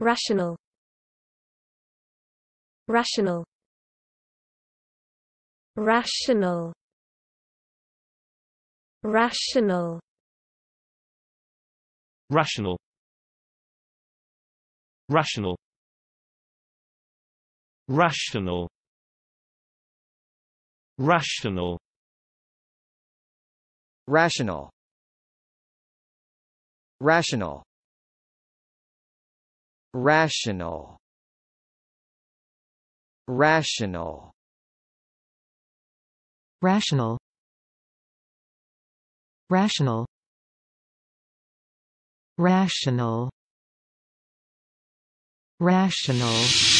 rational rational rational rational rational rational rational rational rational rational Rational Rational Rational Rational Rational Rational